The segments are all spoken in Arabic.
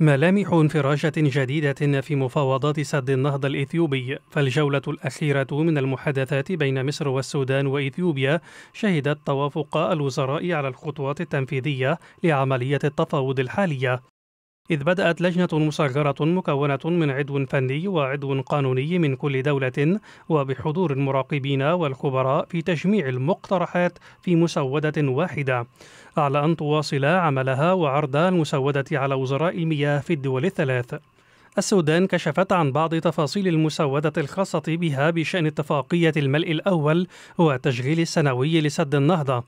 ملامح انفراجة جديدة في مفاوضات سد النهضة الإثيوبي، فالجولة الأخيرة من المحادثات بين مصر والسودان وإثيوبيا شهدت توافق الوزراء على الخطوات التنفيذية لعملية التفاوض الحالية، إذ بدأت لجنة مصغرة مكونة من عضو فني وعضو قانوني من كل دولة وبحضور المراقبين والخبراء في تجميع المقترحات في مسودة واحدة على أن تواصل عملها وعرض المسودة على وزراء المياه في الدول الثلاث السودان كشفت عن بعض تفاصيل المسودة الخاصة بها بشأن اتفاقية الملء الأول والتشغيل السنوي لسد النهضة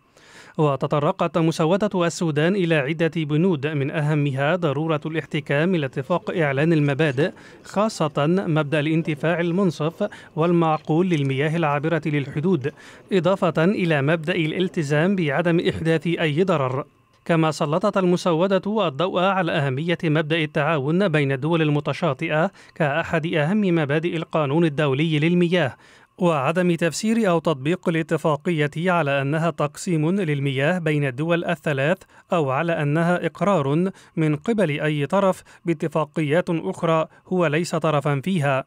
وتطرقت مسودة السودان إلى عدة بنود من أهمها ضرورة الاحتكام إلى اتفاق إعلان المبادئ خاصة مبدأ الانتفاع المنصف والمعقول للمياه العابرة للحدود إضافة إلى مبدأ الالتزام بعدم إحداث أي ضرر كما سلطت المسودة الضوء على أهمية مبدأ التعاون بين الدول المتشاطئة كأحد أهم مبادئ القانون الدولي للمياه وعدم تفسير أو تطبيق الاتفاقية على أنها تقسيم للمياه بين الدول الثلاث أو على أنها إقرار من قبل أي طرف باتفاقيات أخرى هو ليس طرفا فيها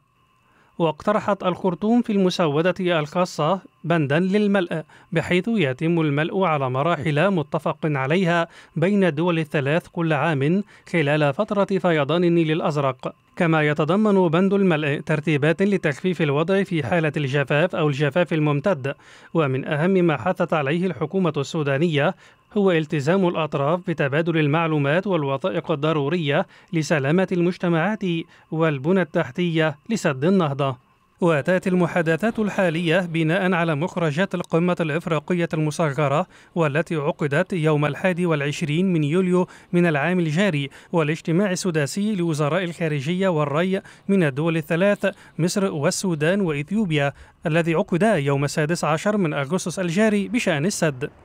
واقترحت الخرطوم في المسودة الخاصة بندا للملء بحيث يتم الملء على مراحل متفق عليها بين الدول الثلاث كل عام خلال فترة فيضان النيل الأزرق كما يتضمن بند الملء ترتيبات لتخفيف الوضع في حالة الجفاف أو الجفاف الممتد ومن أهم ما حثت عليه الحكومة السودانية هو التزام الأطراف بتبادل المعلومات والوثائق الضرورية لسلامة المجتمعات والبنى التحتية لسد النهضة وتأتي المحادثات الحالية بناء على مخرجات القمة الإفريقية المصغرة والتي عقدت يوم الحادي والعشرين من يوليو من العام الجاري والاجتماع السداسي لوزراء الخارجية والري من الدول الثلاث مصر والسودان وإثيوبيا الذي عقد يوم السادس عشر من أغسطس الجاري بشأن السد